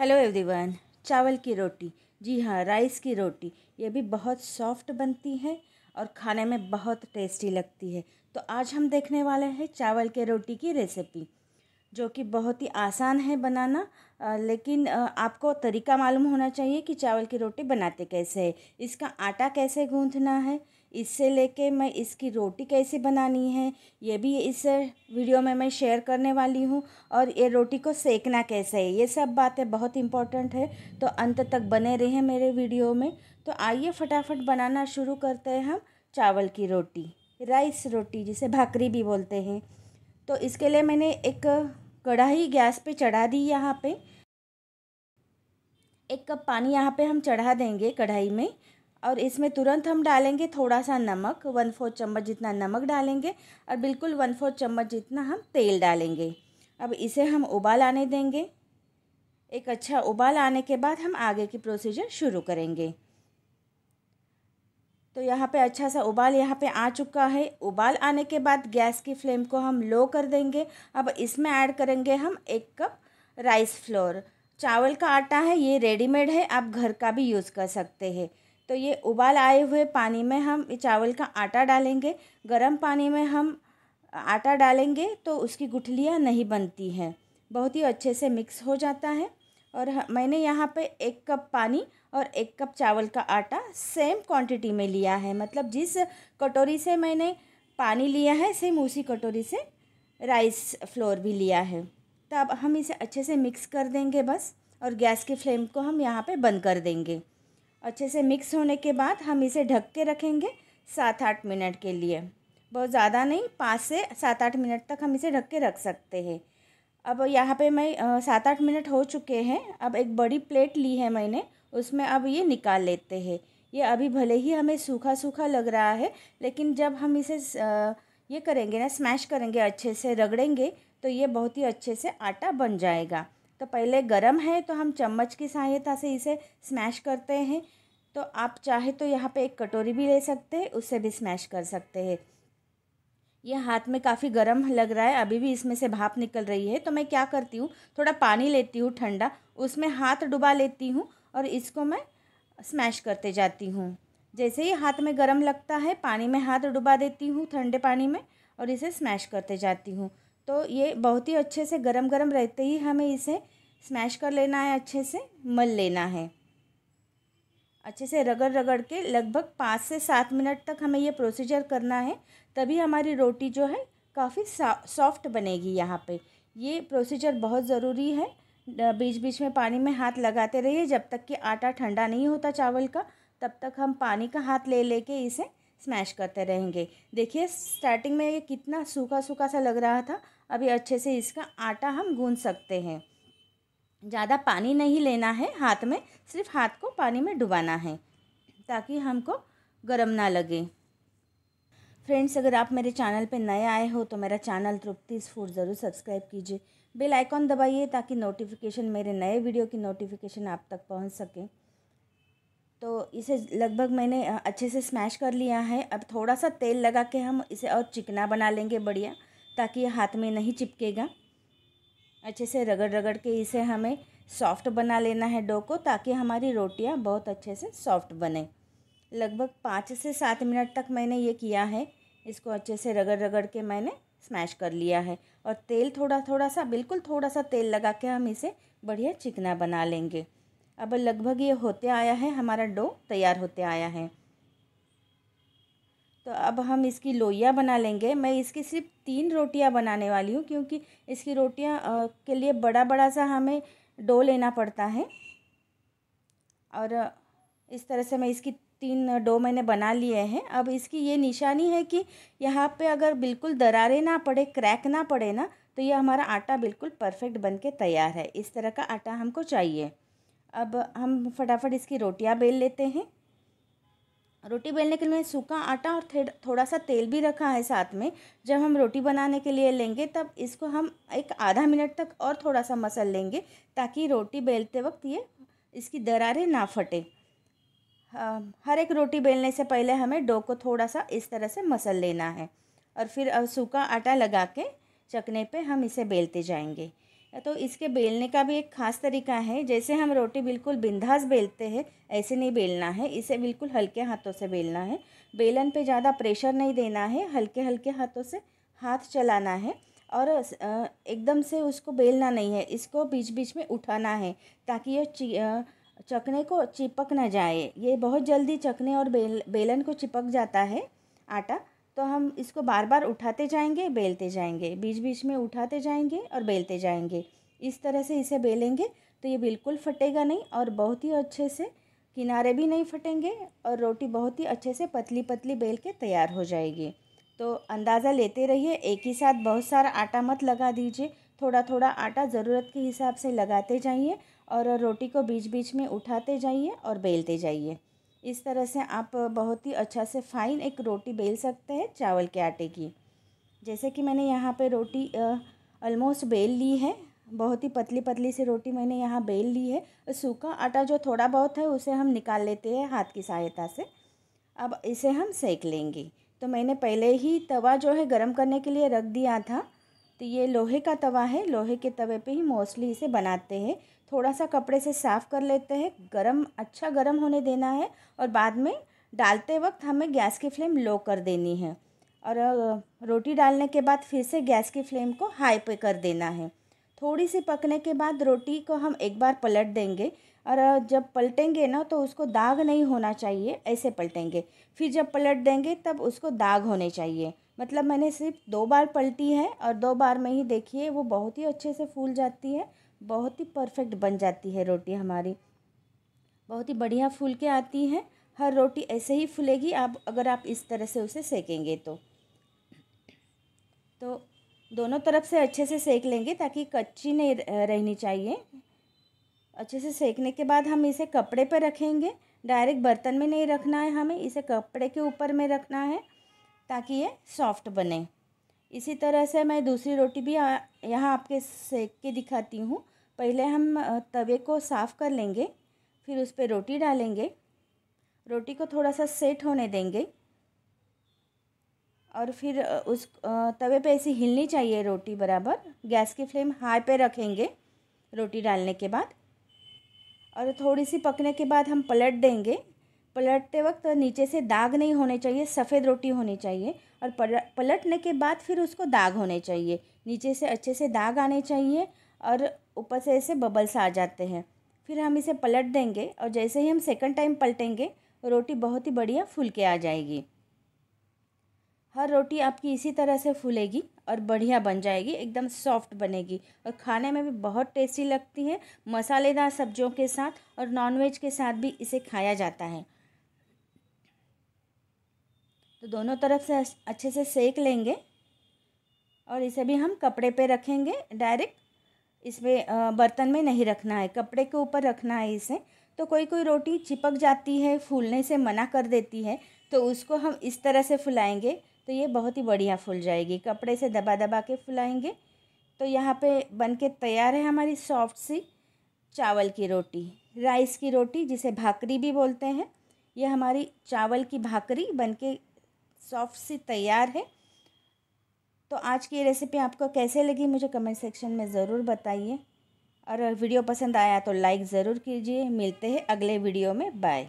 hello everyone चावल की रोटी जी हाँ राइस की रोटी ये भी बहुत सॉफ्ट बनती है और खाने में बहुत टेस्टी लगती है तो आज हम देखने वाले हैं चावल के रोटी की रेसिपी जो कि बहुत ही आसान है बनाना आ, लेकिन आ, आपको तरीका मालूम होना चाहिए कि चावल की रोटी बनाते कैसे है इसका आटा कैसे गूंथना है इससे लेके मैं इसकी रोटी कैसे बनानी है ये भी इस वीडियो में मैं शेयर करने वाली हूँ और ये रोटी को सेकना कैसे है ये सब बातें बहुत इम्पॉर्टेंट है तो अंत तक बने रहें मेरे वीडियो में तो आइए फटाफट बनाना शुरू करते हैं हम चावल की रोटी राइस रोटी जिसे भाकरी भी बोलते हैं तो इसके लिए मैंने एक कढ़ाई गैस पे चढ़ा दी यहाँ पे एक कप पानी यहाँ पे हम चढ़ा देंगे कढ़ाई में और इसमें तुरंत हम डालेंगे थोड़ा सा नमक वन फोर चम्मच जितना नमक डालेंगे और बिल्कुल वन फोर चम्मच जितना हम तेल डालेंगे अब इसे हम उबाल आने देंगे एक अच्छा उबाल आने के बाद हम आगे की प्रोसीजर शुरू करेंगे तो यहाँ पे अच्छा सा उबाल यहाँ पे आ चुका है उबाल आने के बाद गैस की फ्लेम को हम लो कर देंगे अब इसमें ऐड करेंगे हम एक कप राइस फ्लोर चावल का आटा है ये रेडीमेड है आप घर का भी यूज़ कर सकते हैं तो ये उबाल आए हुए पानी में हम चावल का आटा डालेंगे गर्म पानी में हम आटा डालेंगे तो उसकी गुठलियाँ नहीं बनती हैं बहुत ही अच्छे से मिक्स हो जाता है और मैंने यहाँ पे एक कप पानी और एक कप चावल का आटा सेम क्वांटिटी में लिया है मतलब जिस कटोरी से मैंने पानी लिया है सेम उसी कटोरी से राइस फ्लोर भी लिया है तब हम इसे अच्छे से मिक्स कर देंगे बस और गैस के फ्लेम को हम यहाँ पे बंद कर देंगे अच्छे से मिक्स होने के बाद हम इसे ढक के रखेंगे सात आठ मिनट के लिए बहुत ज़्यादा नहीं पाँच से सात आठ मिनट तक हम इसे ढक के रख सकते हैं अब यहाँ पे मैं सात आठ मिनट हो चुके हैं अब एक बड़ी प्लेट ली है मैंने उसमें अब ये निकाल लेते हैं ये अभी भले ही हमें सूखा सूखा लग रहा है लेकिन जब हम इसे ये करेंगे ना स्मैश करेंगे अच्छे से रगड़ेंगे तो ये बहुत ही अच्छे से आटा बन जाएगा तो पहले गर्म है तो हम चम्मच की सहायता से इसे स्मैश करते हैं तो आप चाहे तो यहाँ पे एक कटोरी भी ले सकते हैं उससे भी स्मैश कर सकते हैं ये हाथ में काफ़ी गर्म लग रहा है अभी भी इसमें से भाप निकल रही है तो मैं क्या करती हूँ थोड़ा पानी लेती हूँ ठंडा उसमें हाथ डुबा लेती हूँ और इसको मैं स्मैश करते जाती हूँ जैसे ही हाथ में गर्म लगता है पानी में हाथ डुबा देती हूँ ठंडे पानी में और इसे स्मैश करते जाती हूँ तो ये बहुत ही अच्छे से गरम गरम रहते ही हमें इसे स्मैश कर लेना है अच्छे से मल लेना है अच्छे से रगड़ रगड़ के लगभग पाँच से सात मिनट तक हमें ये प्रोसीजर करना है तभी हमारी रोटी जो है काफ़ी सॉफ्ट बनेगी यहाँ पे ये प्रोसीजर बहुत ज़रूरी है बीच बीच में पानी में हाथ लगाते रहिए जब तक कि आटा ठंडा नहीं होता चावल का तब तक हम पानी का हाथ ले लेके इसे स्मैश करते रहेंगे देखिए स्टार्टिंग में ये कितना सूखा सूखा सा लग रहा था अभी अच्छे से इसका आटा हम गूंद सकते हैं ज़्यादा पानी नहीं लेना है हाथ में सिर्फ हाथ को पानी में डुबाना है ताकि हमको गर्म ना लगे फ्रेंड्स अगर आप मेरे चैनल पर नए आए हो तो मेरा चैनल तृप्तिस फूड ज़रूर सब्सक्राइब कीजिए बेल आइकॉन दबाइए ताकि नोटिफिकेशन मेरे नए वीडियो की नोटिफिकेशन आप तक पहुंच सके तो इसे लगभग मैंने अच्छे से स्मैश कर लिया है अब थोड़ा सा तेल लगा के हम इसे और चिकना बना लेंगे बढ़िया ताकि हाथ में नहीं चिपकेगा अच्छे से रगड़ रगड़ के इसे हमें सॉफ्ट बना लेना है डो को ताकि हमारी रोटियां बहुत अच्छे से सॉफ्ट बने लगभग पाँच से सात मिनट तक मैंने ये किया है इसको अच्छे से रगड़ रगड़ के मैंने स्मैश कर लिया है और तेल थोड़ा थोड़ा सा बिल्कुल थोड़ा सा तेल लगा के हम इसे बढ़िया चिकना बना लेंगे अब लगभग ये होते आया है हमारा डो तैयार होते आया है तो अब हम इसकी लोइयाँ बना लेंगे मैं इसकी सिर्फ तीन रोटियाँ बनाने वाली हूँ क्योंकि इसकी रोटियाँ के लिए बड़ा बड़ा सा हमें डो लेना पड़ता है और इस तरह से मैं इसकी तीन डो मैंने बना लिए हैं अब इसकी ये निशानी है कि यहाँ पे अगर बिल्कुल दरारे ना पड़े क्रैक ना पड़े ना तो ये हमारा आटा बिल्कुल परफेक्ट बन के तैयार है इस तरह का आटा हमको चाहिए अब हम फटाफट इसकी रोटियाँ बेल लेते हैं रोटी बेलने के लिए सूखा आटा और थोड़ा सा तेल भी रखा है साथ में जब हम रोटी बनाने के लिए लेंगे तब इसको हम एक आधा मिनट तक और थोड़ा सा मसल लेंगे ताकि रोटी बेलते वक्त ये इसकी दरारें ना फटे हर एक रोटी बेलने से पहले हमें डो को थोड़ा सा इस तरह से मसल लेना है और फिर सूखा आटा लगा के चकने पे हम इसे बेलते जाएंगे तो इसके बेलने का भी एक खास तरीका है जैसे हम रोटी बिल्कुल बिंदास बेलते हैं ऐसे नहीं बेलना है इसे बिल्कुल हल्के हाथों से बेलना है बेलन पे ज़्यादा प्रेशर नहीं देना है हल्के हल्के हाथों से हाथ चलाना है और एकदम से उसको बेलना नहीं है इसको बीच बीच में उठाना है ताकि ये चकने को चिपक ना जाए ये बहुत जल्दी चकने और बेल बेलन को चिपक जाता है आटा तो हम इसको बार बार उठाते जाएंगे बेलते जाएंगे बीच बीच में उठाते जाएंगे और बेलते जाएंगे इस तरह से इसे बेलेंगे तो ये बिल्कुल फटेगा नहीं और बहुत ही अच्छे से किनारे भी नहीं फटेंगे और रोटी बहुत ही अच्छे से पतली पतली बेल के तैयार हो जाएगी तो अंदाज़ा लेते रहिए एक ही साथ बहुत सारा आटा मत लगा दीजिए थोड़ा थोड़ा आटा ज़रूरत के हिसाब से लगाते जाइए और रोटी को बीच बीच में उठाते जाइए और बेलते जाइए इस तरह से आप बहुत ही अच्छा से फाइन एक रोटी बेल सकते हैं चावल के आटे की जैसे कि मैंने यहाँ पे रोटी ऑलमोस्ट बेल ली है बहुत ही पतली पतली सी रोटी मैंने यहाँ बेल ली है सूखा आटा जो थोड़ा बहुत है उसे हम निकाल लेते हैं हाथ की सहायता से अब इसे हम सेक लेंगे तो मैंने पहले ही तवा जो है गर्म करने के लिए रख दिया था तो ये लोहे का तवा है लोहे के तवे पे ही मोस्टली इसे बनाते हैं थोड़ा सा कपड़े से साफ़ कर लेते हैं गरम अच्छा गरम होने देना है और बाद में डालते वक्त हमें गैस की फ्लेम लो कर देनी है और रोटी डालने के बाद फिर से गैस की फ्लेम को हाई पे कर देना है थोड़ी सी पकने के बाद रोटी को हम एक बार पलट देंगे और जब पलटेंगे ना तो उसको दाग नहीं होना चाहिए ऐसे पलटेंगे फिर जब पलट देंगे तब उसको दाग होने चाहिए मतलब मैंने सिर्फ दो बार पलटी है और दो बार में ही देखिए वो बहुत ही अच्छे से फूल जाती है बहुत ही परफेक्ट बन जाती है रोटी हमारी बहुत ही बढ़िया फूल के आती है हर रोटी ऐसे ही फूलेगी आप अगर आप इस तरह से उसे सेकेंगे तो तो दोनों तरफ से अच्छे से सेक लेंगे ताकि कच्ची नहीं रहनी चाहिए अच्छे से सेकने के बाद हम इसे कपड़े पर रखेंगे डायरेक्ट बर्तन में नहीं रखना है हमें इसे कपड़े के ऊपर में रखना है ताकि ये सॉफ्ट बने इसी तरह से मैं दूसरी रोटी भी यहाँ आपके सेक के दिखाती हूँ पहले हम तवे को साफ़ कर लेंगे फिर उस पर रोटी डालेंगे रोटी को थोड़ा सा सेट होने देंगे और फिर उस तवे पे ऐसी हिलनी चाहिए रोटी बराबर गैस की फ्लेम हाई पे रखेंगे रोटी डालने के बाद और थोड़ी सी पकने के बाद हम पलट देंगे पलटते वक्त नीचे से दाग नहीं होने चाहिए सफ़ेद रोटी होनी चाहिए और पलटने के बाद फिर उसको दाग होने चाहिए नीचे से अच्छे से दाग आने चाहिए और ऊपर से ऐसे बबल्स आ जाते हैं फिर हम इसे पलट देंगे और जैसे ही हम सेकंड टाइम पलटेंगे रोटी बहुत ही बढ़िया फूल के आ जाएगी हर रोटी आपकी इसी तरह से फूलेगी और बढ़िया बन जाएगी एकदम सॉफ्ट बनेगी और खाने में भी बहुत टेस्टी लगती है मसालेदार सब्जियों के साथ और नॉनवेज के साथ भी इसे खाया जाता है तो दोनों तरफ से अच्छे से सेक लेंगे और इसे भी हम कपड़े पे रखेंगे डायरेक्ट इसमें बर्तन में नहीं रखना है कपड़े के ऊपर रखना है इसे तो कोई कोई रोटी चिपक जाती है फूलने से मना कर देती है तो उसको हम इस तरह से फुलाएंगे तो ये बहुत ही बढ़िया फूल जाएगी कपड़े से दबा दबा के फुलाएंगे तो यहाँ पे बन के तैयार है हमारी सॉफ्ट सी चावल की रोटी राइस की रोटी जिसे भाकरी भी बोलते हैं ये हमारी चावल की भाकरी बन के सॉफ्ट सी तैयार है तो आज की ये रेसिपी आपको कैसे लगी मुझे कमेंट सेक्शन में ज़रूर बताइए और वीडियो पसंद आया तो लाइक ज़रूर कीजिए मिलते हैं अगले वीडियो में बाय